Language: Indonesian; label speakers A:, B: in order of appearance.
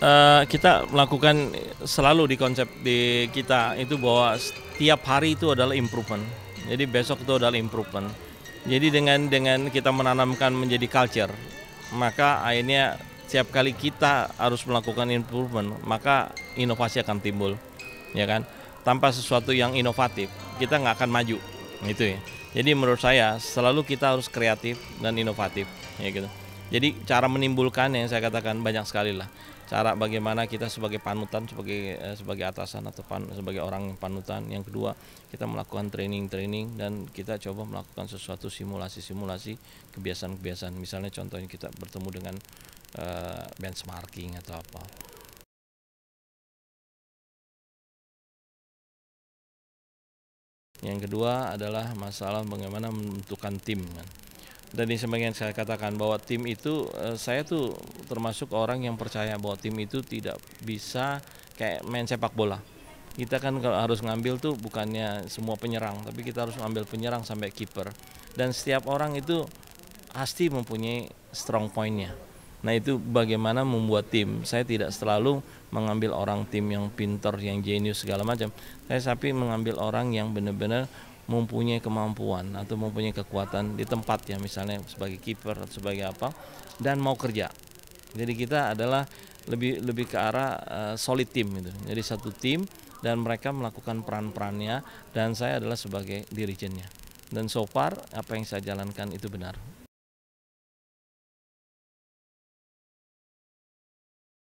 A: uh, kita melakukan
B: selalu di konsep di kita itu bahwa setiap hari itu adalah improvement. Jadi besok itu adalah improvement. Jadi dengan dengan kita menanamkan menjadi culture, maka akhirnya setiap kali kita harus melakukan improvement, maka inovasi akan timbul, ya kan? Tanpa sesuatu yang inovatif, kita nggak akan maju, gitu ya. Jadi menurut saya selalu kita harus kreatif dan inovatif, ya gitu. Jadi cara menimbulkan yang saya katakan banyak sekali lah. Cara bagaimana kita sebagai panutan, sebagai eh, sebagai atasan atau pan, sebagai orang panutan. Yang kedua, kita melakukan training-training dan kita coba melakukan sesuatu simulasi-simulasi kebiasaan-kebiasaan. Misalnya contohnya
A: kita bertemu dengan uh, benchmarking atau apa. Yang kedua
B: adalah masalah bagaimana menentukan tim kan dan sebagian saya katakan bahwa tim itu eh, saya tuh termasuk orang yang percaya bahwa tim itu tidak bisa kayak main sepak bola kita kan kalau harus ngambil tuh bukannya semua penyerang tapi kita harus ngambil penyerang sampai kiper dan setiap orang itu pasti mempunyai strong pointnya nah itu bagaimana membuat tim saya tidak selalu mengambil orang tim yang pintar yang jenius segala macam saya tapi mengambil orang yang benar-benar mempunyai kemampuan atau mempunyai kekuatan di tempat ya misalnya sebagai kiper atau sebagai apa dan mau kerja. Jadi kita adalah lebih lebih ke arah uh, solid team gitu. Jadi satu tim dan mereka melakukan peran-perannya dan saya adalah sebagai
A: dirijennya. Dan so far apa yang saya jalankan itu benar.